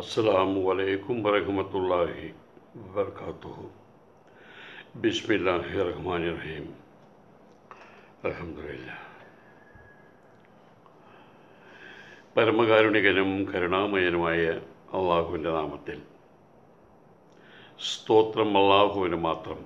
അസ്സലാമു അലൈക്കും വരഹമത്തല്ലാഹി വർക്കാത്തുഹു ബിസ്മില്ലാഹി റഹ്മാൻ റഹീം അലഹമില്ല പരമകാരുണികനും കരുണാമയനുമായ അള്ളാഹുവിൻ്റെ നാമത്തിൽ സ്തോത്രം അള്ളാഹുവിന് മാത്രം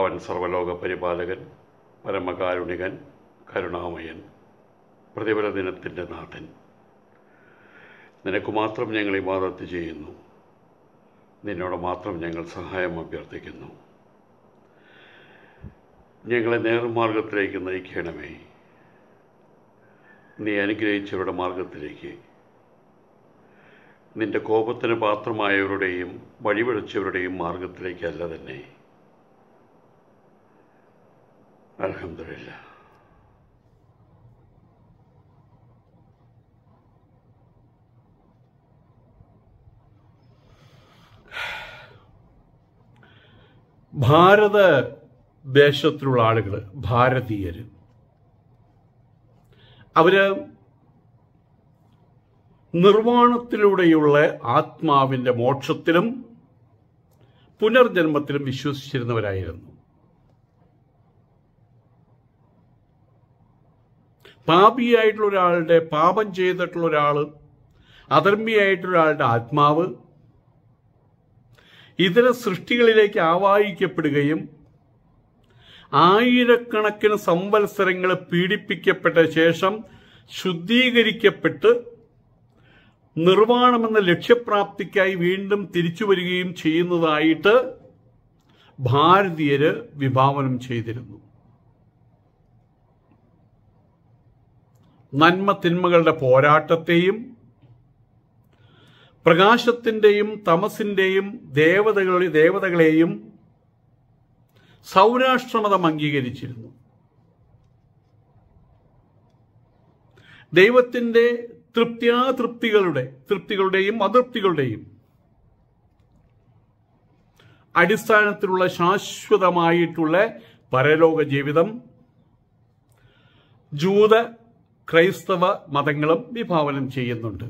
അവൻ സർവലോക പരിപാലകൻ പരമകാരുണികൻ കരുണാമയൻ പ്രതിഫല ദിനത്തിൻ്റെ നാഥൻ നിനക്ക് മാത്രം ഞങ്ങൾ ഇബാദത്ത് ചെയ്യുന്നു നിന്നോട് മാത്രം ഞങ്ങൾ സഹായം അഭ്യർത്ഥിക്കുന്നു ഞങ്ങളെ നേർമാർഗത്തിലേക്ക് നയിക്കണമേ നീ അനുഗ്രഹിച്ചവരുടെ മാർഗത്തിലേക്ക് നിന്റെ കോപത്തിന് പാത്രമായവരുടെയും വഴിപിഴച്ചവരുടെയും മാർഗത്തിലേക്കല്ല തന്നെ അലഹമില്ല ഭാരത ദേശത്തിലുള്ള ആളുകൾ ഭാരതീയർ അവര് നിർവ്വാണത്തിലൂടെയുള്ള ആത്മാവിൻ്റെ മോക്ഷത്തിലും പുനർജന്മത്തിലും വിശ്വസിച്ചിരുന്നവരായിരുന്നു പാപിയായിട്ടുള്ള ഒരാളുടെ പാപം ചെയ്തിട്ടുള്ള ഒരാൾ അധർമ്മിയായിട്ടുള്ള ഒരാളുടെ ആത്മാവ് ഇതര സൃഷ്ടികളിലേക്ക് ആവാഹിക്കപ്പെടുകയും ആയിരക്കണക്കിന് സംവത്സരങ്ങൾ പീഡിപ്പിക്കപ്പെട്ട ശേഷം ശുദ്ധീകരിക്കപ്പെട്ട് നിർവ്വാണമെന്ന ലക്ഷ്യപ്രാപ്തിക്കായി വീണ്ടും തിരിച്ചു വരികയും ചെയ്യുന്നതായിട്ട് ഭാരതീയര് വിഭാവനം ചെയ്തിരുന്നു നന്മ തിന്മകളുടെ പോരാട്ടത്തെയും പ്രകാശത്തിൻ്റെയും തമസിൻ്റെയും ദേവതകളുടെ ദേവതകളെയും സൗരാഷ്ട്രമതം അംഗീകരിച്ചിരുന്നു ദൈവത്തിൻ്റെ തൃപ്തിയാതൃപ്തികളുടെ തൃപ്തികളുടെയും അതൃപ്തികളുടെയും അടിസ്ഥാനത്തിലുള്ള ശാശ്വതമായിട്ടുള്ള പരലോക ജീവിതം ജൂത ക്രൈസ്തവ മതങ്ങളും വിഭാവനം ചെയ്യുന്നുണ്ട്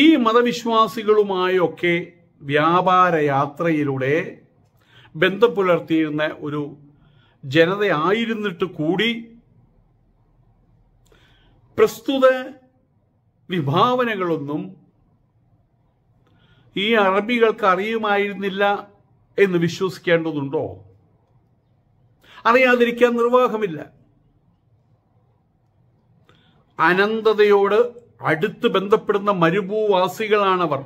ഈ മതവിശ്വാസികളുമായൊക്കെ വ്യാപാര യാത്രയിലൂടെ ബന്ധം പുലർത്തിയിരുന്ന ഒരു ജനതയായിരുന്നിട്ട് കൂടി പ്രസ്തുത വിഭാവനകളൊന്നും ഈ അറബികൾക്ക് അറിയുമായിരുന്നില്ല എന്ന് വിശ്വസിക്കേണ്ടതുണ്ടോ അറിയാതിരിക്കാൻ നിർവാഹമില്ല അനന്തതയോട് അടുത്ത് ബന്ധപ്പെടുന്ന മരുഭൂവാസികളാണവർ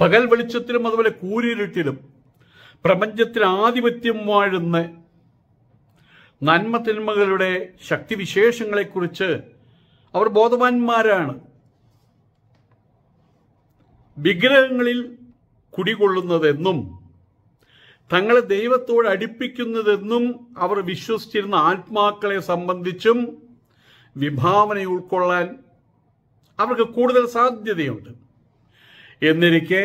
പകൽ വെളിച്ചത്തിലും അതുപോലെ കൂരിരുട്ടിലും പ്രപഞ്ചത്തിൽ ആധിപത്യം വാഴുന്ന നന്മ തിന്മകളുടെ ശക്തിവിശേഷങ്ങളെക്കുറിച്ച് അവർ ബോധവാന്മാരാണ് വിഗ്രഹങ്ങളിൽ കുടികൊള്ളുന്നതെന്നും തങ്ങളെ ദൈവത്തോട് അടുപ്പിക്കുന്നതെന്നും അവർ വിശ്വസിച്ചിരുന്ന ആത്മാക്കളെ സംബന്ധിച്ചും വിഭാവന ഉൾക്കൊള്ളാൻ അവർക്ക് കൂടുതൽ സാധ്യതയുണ്ട് എന്നിരിക്കെ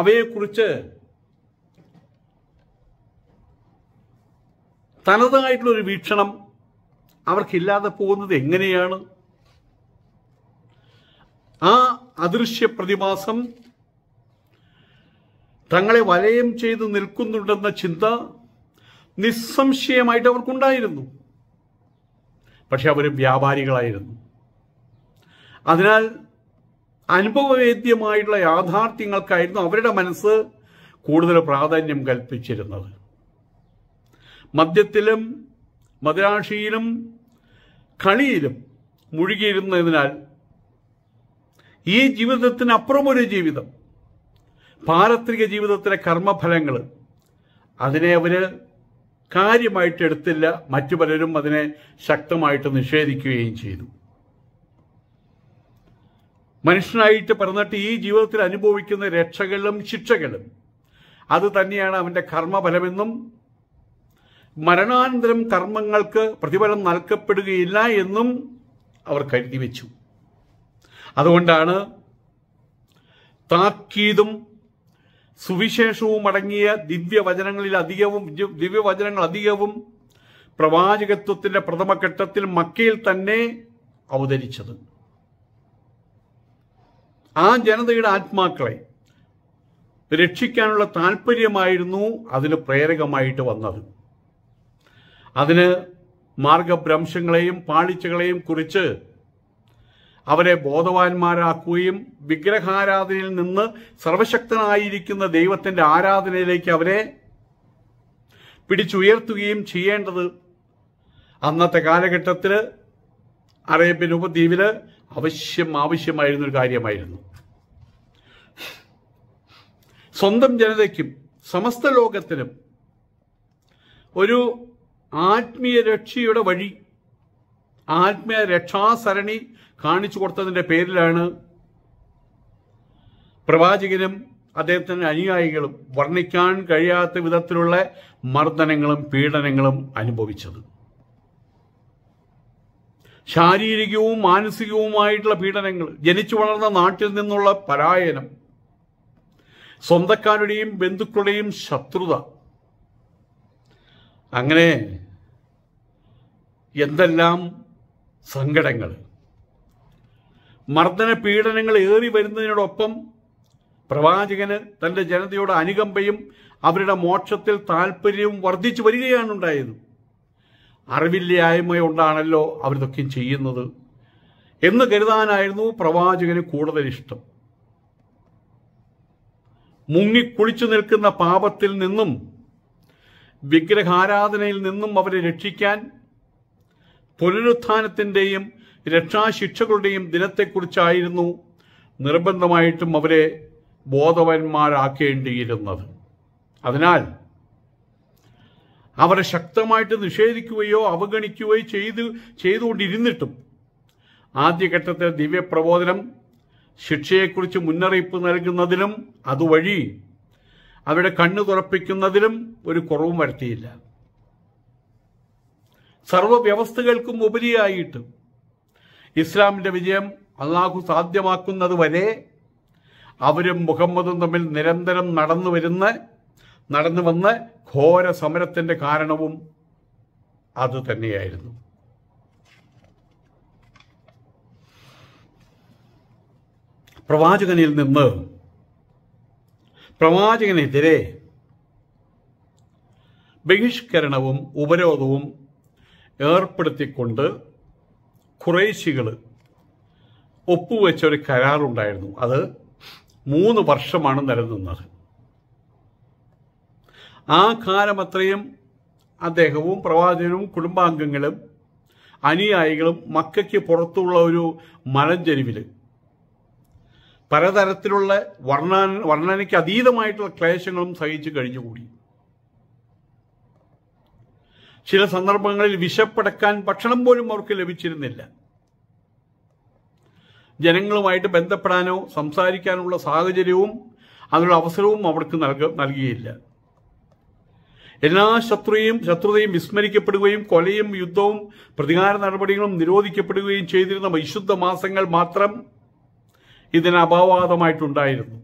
അവയെക്കുറിച്ച് തനതായിട്ടുള്ളൊരു വീക്ഷണം അവർക്കില്ലാതെ പോകുന്നത് എങ്ങനെയാണ് ആ അദൃശ്യ പ്രതിഭാസം തങ്ങളെ വലയം ചെയ്ത് നിൽക്കുന്നുണ്ടെന്ന ചിന്ത നിസ്സംശയമായിട്ട് അവർക്കുണ്ടായിരുന്നു പക്ഷെ അവർ വ്യാപാരികളായിരുന്നു അതിനാൽ അനുഭവവേദ്യമായിട്ടുള്ള യാഥാർത്ഥ്യങ്ങൾക്കായിരുന്നു അവരുടെ മനസ്സ് കൂടുതൽ പ്രാധാന്യം കൽപ്പിച്ചിരുന്നത് മദ്യത്തിലും മദ്രാശിയിലും കളിയിലും മുഴുകിയിരുന്നതിനാൽ ഈ ജീവിതത്തിനപ്പുറമൊരു ജീവിതം പാരത്രിക ജീവിതത്തിലെ കർമ്മഫലങ്ങൾ അതിനെ അവർ കാര്യമായിട്ട് എടുത്തില്ല മറ്റു പലരും അതിനെ ശക്തമായിട്ട് നിഷേധിക്കുകയും ചെയ്തു മനുഷ്യനായിട്ട് പറഞ്ഞിട്ട് ഈ ജീവിതത്തിൽ അനുഭവിക്കുന്ന രക്ഷകളും ശിക്ഷകളും അത് തന്നെയാണ് അവൻ്റെ കർമ്മഫലമെന്നും മരണാനന്തരം കർമ്മങ്ങൾക്ക് പ്രതിഫലം നൽകപ്പെടുകയില്ല എന്നും അവർ കരുതി വെച്ചു അതുകൊണ്ടാണ് താക്കീതും സുവിശേഷവും അടങ്ങിയ ദിവ്യവചനങ്ങളിൽ അധികവും ദിവ്യവചനങ്ങൾ അധികവും പ്രവാചകത്വത്തിന്റെ പ്രഥമഘട്ടത്തിൽ മക്കയിൽ തന്നെ അവതരിച്ചത് ആ ജനതയുടെ ആത്മാക്കളെ രക്ഷിക്കാനുള്ള താല്പര്യമായിരുന്നു അതിന് പ്രേരകമായിട്ട് വന്നത് അതിന് മാർഗഭ്രംശങ്ങളെയും പാളിച്ചകളെയും കുറിച്ച് അവരെ ബോധവാന്മാരാക്കുകയും വിഗ്രഹാരാധനയിൽ നിന്ന് സർവശക്തനായിരിക്കുന്ന ദൈവത്തിന്റെ ആരാധനയിലേക്ക് അവരെ പിടിച്ചുയർത്തുകയും ചെയ്യേണ്ടത് അന്നത്തെ കാലഘട്ടത്തിൽ അറേബ്യൻ ഉപദ്വീപിൽ അവശ്യം ആവശ്യമായിരുന്ന ഒരു കാര്യമായിരുന്നു സ്വന്തം ജനതയ്ക്കും സമസ്ത ലോകത്തിനും ഒരു ആത്മീയ രക്ഷയുടെ വഴി ആത്മീയ രക്ഷാസരണി കാണിച്ചു കൊടുത്തതിന്റെ പേരിലാണ് പ്രവാചകനും അദ്ദേഹത്തിന്റെ അനുയായികളും വർണ്ണിക്കാൻ കഴിയാത്ത വിധത്തിലുള്ള മർദ്ദനങ്ങളും പീഡനങ്ങളും അനുഭവിച്ചത് ശാരീരികവും മാനസികവുമായിട്ടുള്ള പീഡനങ്ങൾ ജനിച്ചു വളർന്ന നാട്ടിൽ നിന്നുള്ള പലായനം സ്വന്തക്കാരുടെയും ബന്ധുക്കളുടെയും ശത്രുത അങ്ങനെ എന്തെല്ലാം സങ്കടങ്ങൾ മർദ്ദന പീഡനങ്ങൾ ഏറി വരുന്നതിനോടൊപ്പം പ്രവാചകന് തന്റെ ജനതയോട് അനുകമ്പയും അവരുടെ മോക്ഷത്തിൽ താല്പര്യവും വർദ്ധിച്ചു വരികയാണ് ഉണ്ടായത് അറിവില്ലായ്മയുണ്ടാണല്ലോ അവരിതൊക്കെയും ചെയ്യുന്നത് എന്ന് കരുതാനായിരുന്നു പ്രവാചകന് കൂടുതൽ ഇഷ്ടം മുങ്ങിക്കുളിച്ചു നിൽക്കുന്ന പാപത്തിൽ നിന്നും വിഗ്രഹാരാധനയിൽ നിന്നും അവരെ രക്ഷിക്കാൻ പുനരുത്ഥാനത്തിന്റെയും രക്ഷാശിക്ഷകളുടെയും ദിനത്തെക്കുറിച്ചായിരുന്നു നിർബന്ധമായിട്ടും അവരെ ബോധവാന്മാരാക്കേണ്ടിയിരുന്നത് അതിനാൽ അവരെ ശക്തമായിട്ട് നിഷേധിക്കുകയോ അവഗണിക്കുകയോ ചെയ്ത് ചെയ്തുകൊണ്ടിരുന്നിട്ടും ആദ്യഘട്ടത്തെ ദിവ്യപ്രബോധനം ശിക്ഷയെക്കുറിച്ച് മുന്നറിയിപ്പ് നൽകുന്നതിലും അതുവഴി അവരുടെ കണ്ണു തുറപ്പിക്കുന്നതിനും ഒരു കുറവും വരുത്തിയില്ല സർവ്വ വ്യവസ്ഥകൾക്കും ഉപരിയായിട്ട് ഇസ്ലാമിൻ്റെ വിജയം അള്ളാഹു സാധ്യമാക്കുന്നത് വരെ അവരും മുഹമ്മദും തമ്മിൽ നിരന്തരം നടന്നു വരുന്ന നടന്നു വന്ന ഘോര സമരത്തിൻ്റെ കാരണവും അത് തന്നെയായിരുന്നു പ്രവാചകനിൽ നിന്ന് പ്രവാചകനെതിരെ ബഹിഷ്കരണവും ഉപരോധവും ഏർപ്പെടുത്തിക്കൊണ്ട് കുറേശികൾ ഒപ്പുവെച്ച ഒരു കരാറുണ്ടായിരുന്നു അത് മൂന്ന് വർഷമാണ് നിലനിന്നത് ആ കാലം അത്രയും അദ്ദേഹവും പ്രവാചകനും കുടുംബാംഗങ്ങളും അനുയായികളും മക്കയ്ക്ക് പുറത്തുള്ള ഒരു മലഞ്ചെരിവിൽ പലതരത്തിലുള്ള വർണ്ണ വർണ്ണനയ്ക്ക് അതീതമായിട്ടുള്ള ക്ലേശങ്ങളും സഹിച്ചു കഴിഞ്ഞുകൂടി ചില സന്ദർഭങ്ങളിൽ വിശപ്പടക്കാൻ ഭക്ഷണം പോലും അവർക്ക് ലഭിച്ചിരുന്നില്ല ജനങ്ങളുമായിട്ട് ബന്ധപ്പെടാനോ സംസാരിക്കാനുള്ള സാഹചര്യവും അതിനുള്ള അവസരവും അവർക്ക് നൽക നൽകിയില്ല എല്ലാ ശത്രുയും ശത്രുതയും വിസ്മരിക്കപ്പെടുകയും കൊലയും യുദ്ധവും പ്രതികാര നടപടികളും നിരോധിക്കപ്പെടുകയും ചെയ്തിരുന്ന വിശുദ്ധ മാസങ്ങൾ മാത്രം ഇതിന് അപവാദമായിട്ടുണ്ടായിരുന്നു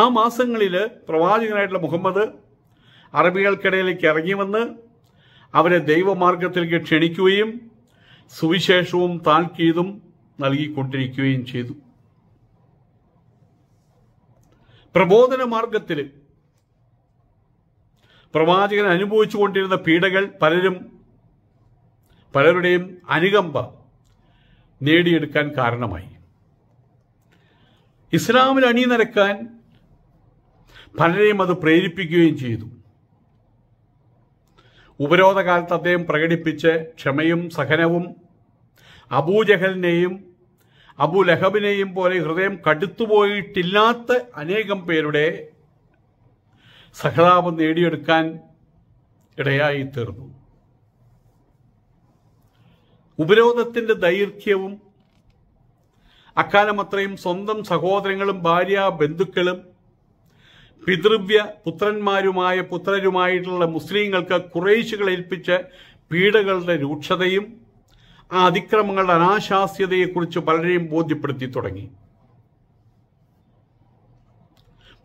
ആ മാസങ്ങളിൽ പ്രവാചകനായിട്ടുള്ള മുഹമ്മദ് അറബികൾക്കിടയിലേക്ക് ഇറങ്ങി വന്ന് അവരെ ദൈവമാർഗത്തിലേക്ക് ക്ഷണിക്കുകയും സുവിശേഷവും താൽക്കീതും നൽകിക്കൊണ്ടിരിക്കുകയും ചെയ്തു പ്രബോധന മാർഗത്തിൽ പ്രവാചകൻ അനുഭവിച്ചുകൊണ്ടിരുന്ന പീഡകൾ പലരും പലരുടെയും അനുകമ്പ നേടിയെടുക്കാൻ കാരണമായി ഇസ്ലാമിൽ അണിനിരക്കാൻ പലരെയും അത് പ്രേരിപ്പിക്കുകയും ചെയ്തു ഉപരോധകാലത്ത് അദ്ദേഹം പ്രകടിപ്പിച്ച് ക്ഷമയും സഹനവും അബൂജഹലിനെയും അബു ലഹബിനെയും പോലെ ഹൃദയം കടുത്തുപോയിട്ടില്ലാത്ത അനേകം പേരുടെ സഹതാപം നേടിയെടുക്കാൻ ഇടയായി തീർന്നു ഉപരോധത്തിന്റെ ദൈർഘ്യവും അക്കാലം അത്രയും സ്വന്തം സഹോദരങ്ങളും ഭാര്യ ബന്ധുക്കളും പിതൃവ്യ പുത്രന്മാരുമായ പുത്രരുമായിട്ടുള്ള മുസ്ലിങ്ങൾക്ക് കുറേശുകൾ ഏൽപ്പിച്ച പീഡകളുടെ രൂക്ഷതയും ആ അതിക്രമങ്ങളുടെ അനാശാസ്യതയെക്കുറിച്ച് പലരെയും ബോധ്യപ്പെടുത്തി തുടങ്ങി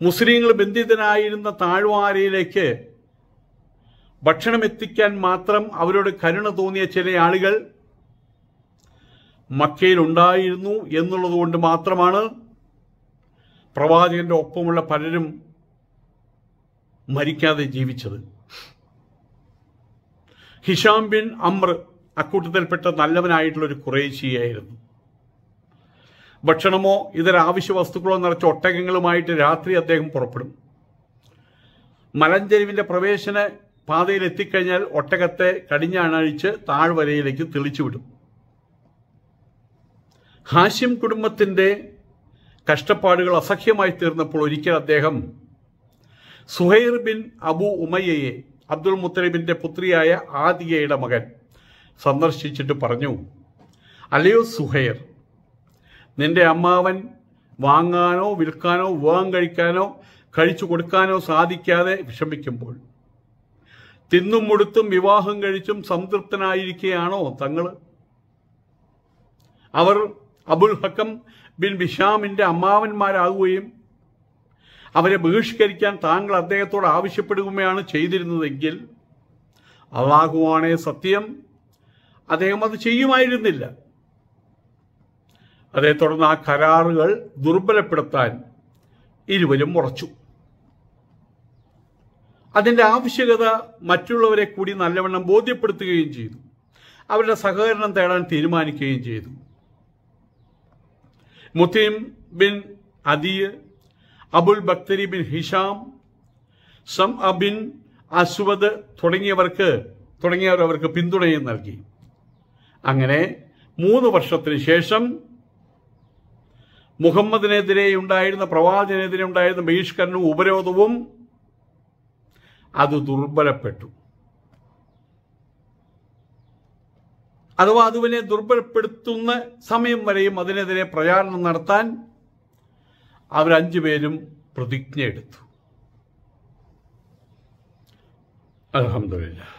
മുസ്ലിങ്ങൾ ബന്ധിതനായിരുന്ന താഴ്വാരയിലേക്ക് ഭക്ഷണം എത്തിക്കാൻ മാത്രം അവരോട് കരുണ തോന്നിയ ചില ആളുകൾ മക്കയിലുണ്ടായിരുന്നു എന്നുള്ളതുകൊണ്ട് മാത്രമാണ് പ്രവാചകന്റെ ഒപ്പമുള്ള പലരും മരിക്കാതെ ജീവിച്ചത് ഹിഷാം ബിൻ അമർ അക്കൂട്ടത്തിൽപ്പെട്ട നല്ലവനായിട്ടുള്ള ഒരു കുറേശിയായിരുന്നു ഭക്ഷണമോ ഇതര ആവശ്യ വസ്തുക്കളോ നിറച്ച ഒട്ടകങ്ങളുമായിട്ട് രാത്രി അദ്ദേഹം പുറപ്പെടും മലഞ്ചെരിവിൻ്റെ പ്രവേശന പാതയിൽ എത്തിക്കഴിഞ്ഞാൽ ഒട്ടകത്തെ കടിഞ്ഞാണഴിച്ച് താഴ്വരയിലേക്ക് തെളിച്ചുവിടും ഹാഷ്യം കുടുംബത്തിന്റെ കഷ്ടപ്പാടുകൾ അസഹ്യമായി തീർന്നപ്പോൾ ഒരിക്കൽ അദ്ദേഹം സുഹൈർ ബിൻ അബു ഉമയ്യയെ അബ്ദുൾ മുത്തലിബിന്റെ പുത്രിയായ ആദിയയുടെ മകൻ സന്ദർശിച്ചിട്ട് പറഞ്ഞു അല്ലയോ സുഹൈർ നിന്റെ അമ്മാവൻ വാങ്ങാനോ വിൽക്കാനോ വിവാഹം കഴിക്കാനോ കഴിച്ചു കൊടുക്കാനോ സാധിക്കാതെ വിഷമിക്കുമ്പോൾ തിന്നും മുടുത്തും വിവാഹം കഴിച്ചും സംതൃപ്തനായിരിക്കുകയാണോ തങ്ങൾ അവർ അബുൽ ഹക്കം ബിൻ ബിഷാമിന്റെ അമ്മാവന്മാരാകുകയും അവരെ ബഹിഷ്കരിക്കാൻ താങ്കൾ അദ്ദേഹത്തോട് ആവശ്യപ്പെടുകയാണ് ചെയ്തിരുന്നതെങ്കിൽ അള്ളാഹുവാണേ സത്യം അദ്ദേഹം അത് ചെയ്യുമായിരുന്നില്ല അതേ തുടർന്ന് ആ കരാറുകൾ ദുർബലപ്പെടുത്താൻ ഇരുവരും ഉറച്ചു അതിൻ്റെ ആവശ്യകത മറ്റുള്ളവരെ കൂടി നല്ലവണ്ണം ബോധ്യപ്പെടുത്തുകയും ചെയ്തു അവരുടെ സഹകരണം തേടാൻ തീരുമാനിക്കുകയും ചെയ്തു Mutim bin Adiya Abul Bakhtari bin Hisham സം അബിൻ അസ്വദ് തുടങ്ങിയവർക്ക് തുടങ്ങിയവർ അവർക്ക് പിന്തുണയും നൽകി അങ്ങനെ മൂന്ന് വർഷത്തിന് ശേഷം മുഹമ്മദിനെതിരെ ഉണ്ടായിരുന്ന പ്രവാചനെതിരെ ഉണ്ടായിരുന്ന ബഹിഷ്കരണവും ഉപരോധവും അത് ദുർബലപ്പെട്ടു അഥവാ അതുവിനെ ദുർബലപ്പെടുത്തുന്ന സമയം വരെയും അതിനെതിരെ പ്രചാരണം നടത്താൻ അവരഞ്ചു പേരും പ്രതിജ്ഞ എടുത്തു അലഹമില്ല